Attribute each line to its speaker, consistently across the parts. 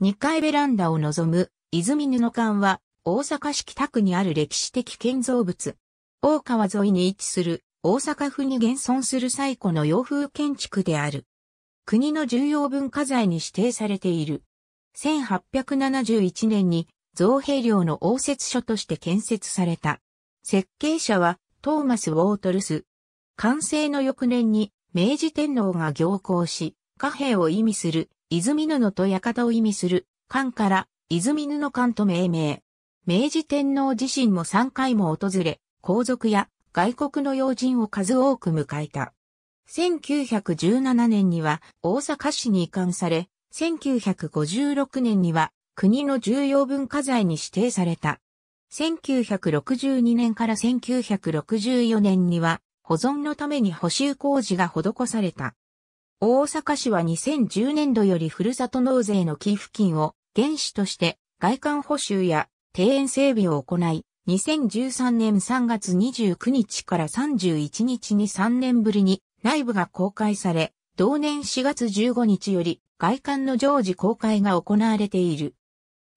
Speaker 1: 2階ベランダを望む泉布館は大阪市北区にある歴史的建造物。大川沿いに位置する大阪府に現存する最古の洋風建築である。国の重要文化財に指定されている。1871年に造幣料の応接所として建設された。設計者はトーマス・ウォートルス。完成の翌年に明治天皇が行幸し、貨幣を意味する泉布と館を意味する、館から、泉布館と命名。明治天皇自身も3回も訪れ、皇族や外国の要人を数多く迎えた。1917年には大阪市に移管され、1956年には国の重要文化財に指定された。1962年から1964年には保存のために補修工事が施された。大阪市は2010年度よりふるさと納税の寄付金を原資として外観補修や庭園整備を行い、2013年3月29日から31日に3年ぶりに内部が公開され、同年4月15日より外観の常時公開が行われている。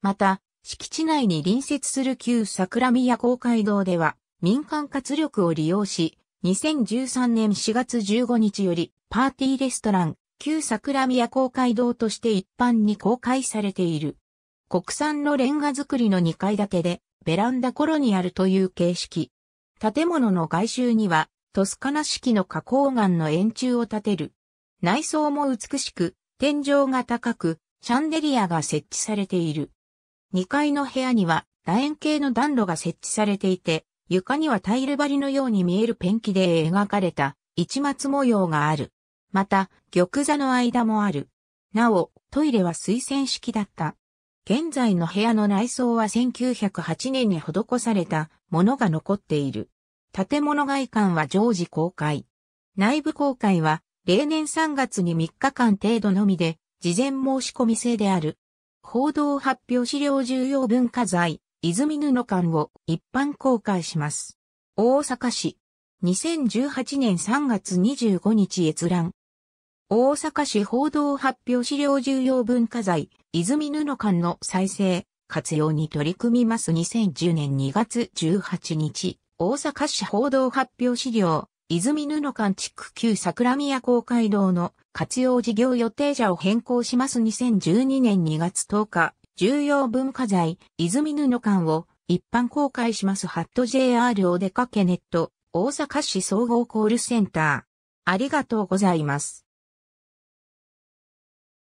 Speaker 1: また、敷地内に隣接する旧桜宮公会堂では民間活力を利用し、2013年4月15日より、パーティーレストラン、旧桜宮公会堂として一般に公開されている。国産のレンガ造りの2階建てで、ベランダコロニアルという形式。建物の外周には、トスカナ式の花崗岩の円柱を建てる。内装も美しく、天井が高く、シャンデリアが設置されている。2階の部屋には楕円形の暖炉が設置されていて、床にはタイル張りのように見えるペンキで描かれた市松模様がある。また、玉座の間もある。なお、トイレは水洗式だった。現在の部屋の内装は1908年に施されたものが残っている。建物外観は常時公開。内部公開は例年3月に3日間程度のみで事前申し込み制である。報道発表資料重要文化財、泉布館を一般公開します。大阪市、2018年3月25日閲覧。大阪市報道発表資料重要文化財、泉布館の再生、活用に取り組みます2010年2月18日、大阪市報道発表資料、泉布館地区旧桜宮公会堂の活用事業予定者を変更します2012年2月10日、重要文化財、泉布館を一般公開しますハット JR お出かけネット、大阪市総合コールセンター。ありがとうございます。